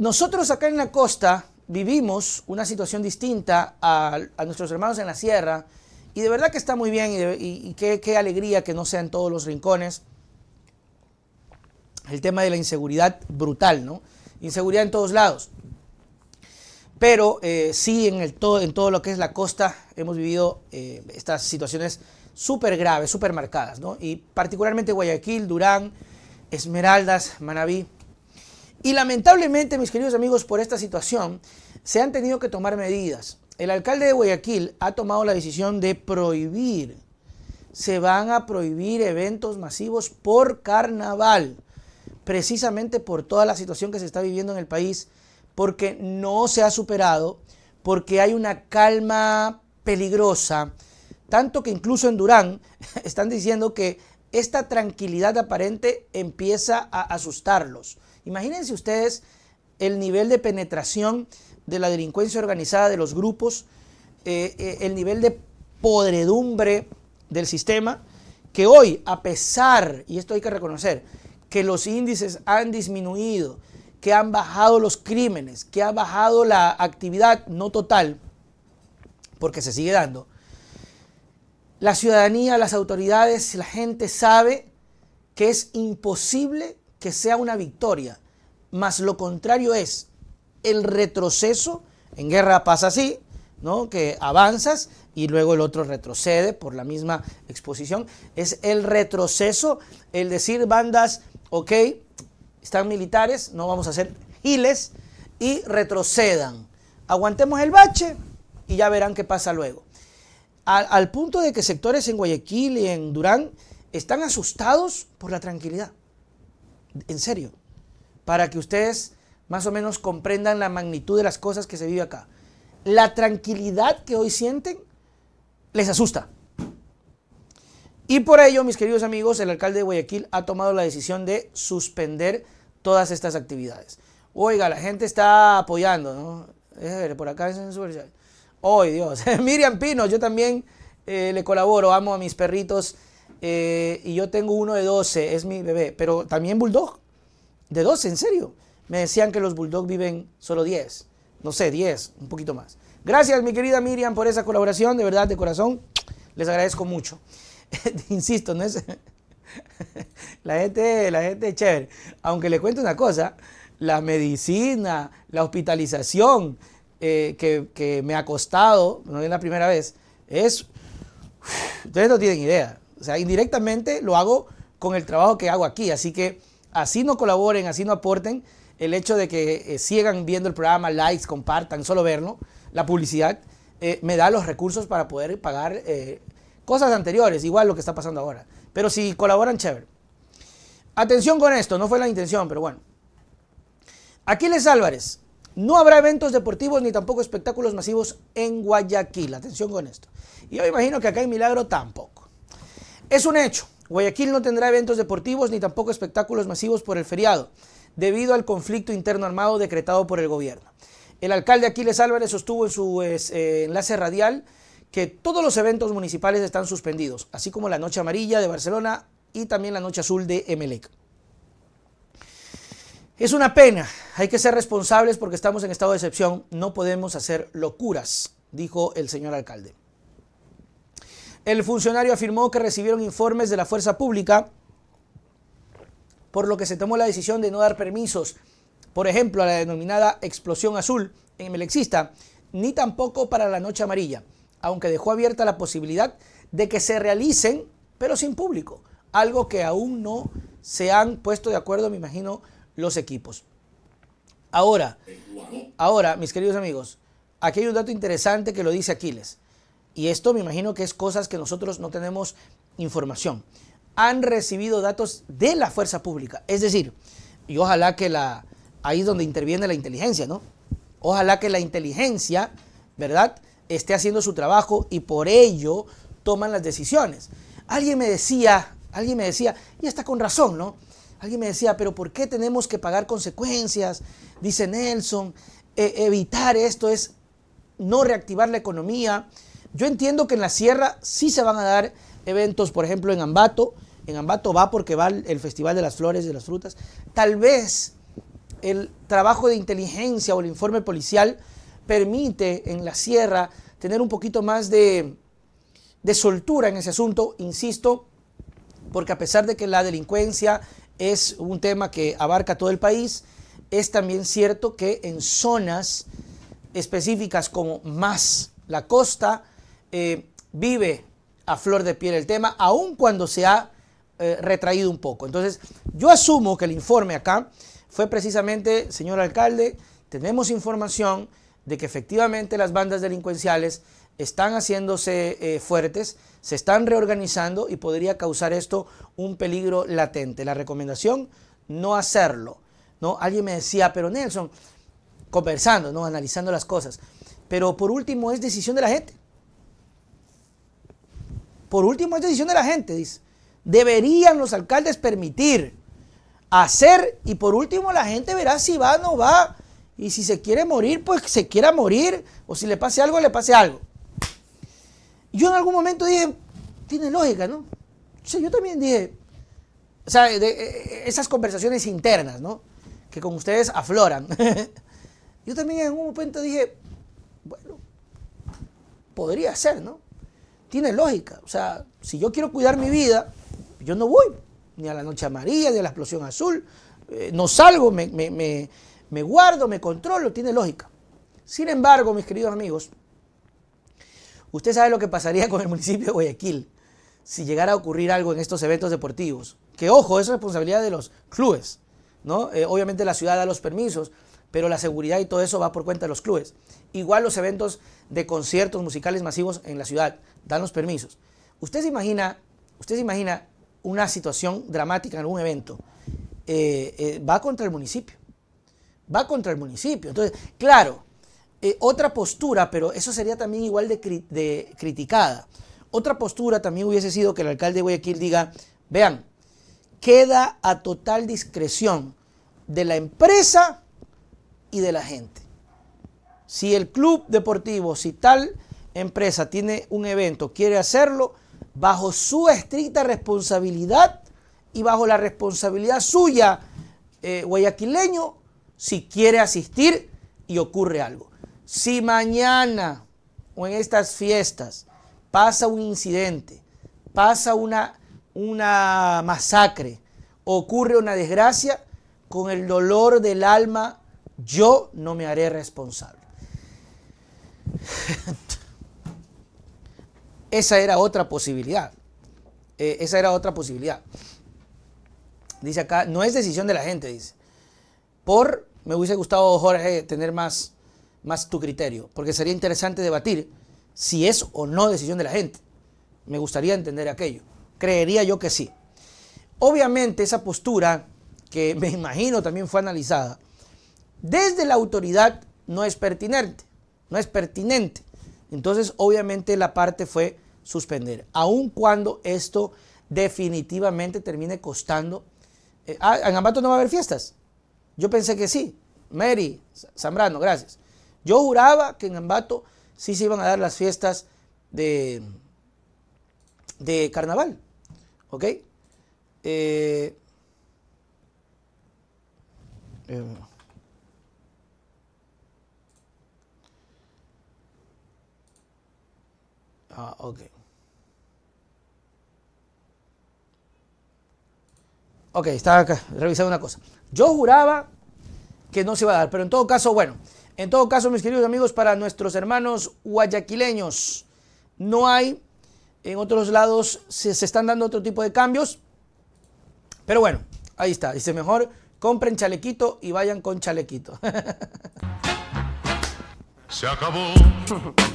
Nosotros acá en la costa vivimos una situación distinta a, nuestros hermanos en la sierra y de verdad que está muy bien y, qué, alegría que no sea en todos los rincones. El tema de la inseguridad brutal, ¿no? Inseguridad en todos lados. Pero eh, sí, en, todo, lo que es la costa hemos vivido eh, estas situaciones súper graves, súper marcadas, ¿no? Y particularmente Guayaquil, Durán, Esmeraldas, Manabí y lamentablemente, mis queridos amigos, por esta situación se han tenido que tomar medidas. El alcalde de Guayaquil ha tomado la decisión de prohibir, se van a prohibir eventos masivos por carnaval, precisamente por toda la situación que se está viviendo en el país, porque no se ha superado, porque hay una calma peligrosa, tanto que incluso en Durán están diciendo que esta tranquilidad aparente empieza a asustarlos. Imagínense ustedes el nivel de penetración de la delincuencia organizada, de los grupos, eh, eh, el nivel de podredumbre del sistema, que hoy, a pesar, y esto hay que reconocer, que los índices han disminuido, que han bajado los crímenes, que ha bajado la actividad no total, porque se sigue dando, la ciudadanía, las autoridades, la gente sabe que es imposible que sea una victoria, más lo contrario es el retroceso. En guerra pasa así, ¿no? Que avanzas y luego el otro retrocede por la misma exposición. Es el retroceso, el decir bandas, ok, están militares, no vamos a hacer giles y retrocedan. Aguantemos el bache y ya verán qué pasa luego. al punto de que sectores en Guayaquil y en Durán están asustados por la tranquilidad. En serio. Para que ustedes más o menos comprendan la magnitud de las cosas que se vive acá. La tranquilidad que hoy sienten les asusta. Y por ello, mis queridos amigos, el alcalde de Guayaquil ha tomado la decisión de suspender todas estas actividades. Oiga, la gente está apoyando, ¿no? Por acá es en su ¡Ay, Dios! Miriam Pino, yo también eh, le colaboro, amo a mis perritos eh, y yo tengo uno de 12, es mi bebé, pero también bulldog, de 12, en serio. Me decían que los bulldog viven solo 10, no sé, 10, un poquito más. Gracias, mi querida Miriam, por esa colaboración, de verdad, de corazón, les agradezco mucho. Insisto, no es... la, gente, la gente chévere. Aunque le cuento una cosa, la medicina, la hospitalización eh, que, que me ha costado, no es la primera vez, es... Ustedes no tienen idea. O sea, indirectamente lo hago con el trabajo que hago aquí. Así que así no colaboren, así no aporten, el hecho de que eh, sigan viendo el programa, likes, compartan, solo verlo, la publicidad, eh, me da los recursos para poder pagar eh, cosas anteriores, igual lo que está pasando ahora. Pero si colaboran, chévere. Atención con esto, no fue la intención, pero bueno. Aquiles Álvarez, no habrá eventos deportivos ni tampoco espectáculos masivos en Guayaquil. Atención con esto. Y yo imagino que acá en Milagro tampoco. Es un hecho. Guayaquil no tendrá eventos deportivos ni tampoco espectáculos masivos por el feriado, debido al conflicto interno armado decretado por el gobierno. El alcalde Aquiles Álvarez sostuvo en su eh, enlace radial que todos los eventos municipales están suspendidos, así como la Noche Amarilla de Barcelona y también la Noche Azul de Emelec. Es una pena, hay que ser responsables porque estamos en estado de excepción, no podemos hacer locuras, dijo el señor alcalde. El funcionario afirmó que recibieron informes de la fuerza pública, por lo que se tomó la decisión de no dar permisos, por ejemplo, a la denominada explosión azul en Melexista, ni tampoco para la noche amarilla, aunque dejó abierta la posibilidad de que se realicen, pero sin público, algo que aún no se han puesto de acuerdo, me imagino, los equipos. Ahora, ahora, mis queridos amigos, aquí hay un dato interesante que lo dice Aquiles. Y esto me imagino que es cosas que nosotros no tenemos información. Han recibido datos de la fuerza pública. Es decir, y ojalá que la. Ahí es donde interviene la inteligencia, ¿no? Ojalá que la inteligencia, ¿verdad?, esté haciendo su trabajo y por ello toman las decisiones. Alguien me decía, alguien me decía, y está con razón, ¿no? Alguien me decía, pero ¿por qué tenemos que pagar consecuencias? Dice Nelson, e, evitar esto es no reactivar la economía, yo entiendo que en la sierra sí se van a dar eventos, por ejemplo, en Ambato. En Ambato va porque va el Festival de las Flores, y de las Frutas. Tal vez el trabajo de inteligencia o el informe policial permite en la sierra tener un poquito más de, de soltura en ese asunto, insisto, porque a pesar de que la delincuencia es un tema que abarca todo el país, es también cierto que en zonas específicas como más la costa, eh, vive a flor de piel el tema, aun cuando se ha eh, retraído un poco. Entonces, yo asumo que el informe acá fue precisamente, señor alcalde, tenemos información de que efectivamente las bandas delincuenciales están haciéndose eh, fuertes, se están reorganizando y podría causar esto un peligro latente. La recomendación, no hacerlo. ¿no? Alguien me decía, pero Nelson, conversando, ¿no? analizando las cosas, pero por último es decisión de la gente. Por último, es decisión de la gente, dice. Deberían los alcaldes permitir hacer y por último la gente verá si va o no va. Y si se quiere morir, pues se quiera morir. O si le pase algo, le pase algo. Yo en algún momento dije, tiene lógica, ¿no? O yo también dije, o sea, eh, eh, esas conversaciones internas, ¿no? Que con ustedes afloran. yo también en algún momento dije, bueno, podría ser, ¿no? tiene lógica. O sea, si yo quiero cuidar mi vida, yo no voy ni a la noche amarilla, ni a la explosión azul, eh, no salgo, me, guardo, me controlo, tiene lógica. Sin embargo, mis queridos amigos, usted sabe lo que pasaría con el municipio de Guayaquil si llegara a ocurrir algo en estos eventos deportivos. Que ojo, es responsabilidad de los clubes, ¿no? Eh, obviamente la ciudad da los permisos, pero la seguridad y todo eso va por cuenta de los clubes. Igual los eventos de conciertos musicales masivos en la ciudad dan los permisos. Usted se imagina, usted se imagina una situación dramática en algún evento. Eh, eh, va contra el municipio. Va contra el municipio. Entonces, claro, eh, otra postura, pero eso sería también igual de, de criticada. Otra postura también hubiese sido que el alcalde de Guayaquil diga, vean, queda a total discreción de la empresa y de la gente. Si el club deportivo, si tal empresa tiene un evento, quiere hacerlo, bajo su estricta responsabilidad y bajo la responsabilidad suya, eh, guayaquileño, si quiere asistir y ocurre algo. Si mañana o en estas fiestas pasa un incidente, pasa una, una masacre, ocurre una desgracia, con el dolor del alma yo no me haré responsable. esa era otra posibilidad. Eh, esa era otra posibilidad. Dice acá, no es decisión de la gente, dice. Por, me hubiese gustado, Jorge, tener más, más tu criterio, porque sería interesante debatir si es o no decisión de la gente. Me gustaría entender aquello. Creería yo que sí. Obviamente esa postura, que me imagino también fue analizada, desde la autoridad no es pertinente, no es pertinente. Entonces, obviamente la parte fue suspender, aun cuando esto definitivamente termine costando. Eh, ah, en Ambato no va a haber fiestas. Yo pensé que sí. Mary Zambrano, gracias. Yo juraba que en Ambato sí se iban a dar las fiestas de, de carnaval. ¿Ok? Eh, eh, Ah, ok. Ok, estaba revisando una cosa. Yo juraba que no se iba a dar, pero en todo caso, bueno, en todo caso, mis queridos amigos, para nuestros hermanos guayaquileños, no hay, en otros lados se, se están dando otro tipo de cambios, pero bueno, ahí está, dice mejor, compren chalequito y vayan con chalequito. Se acabó.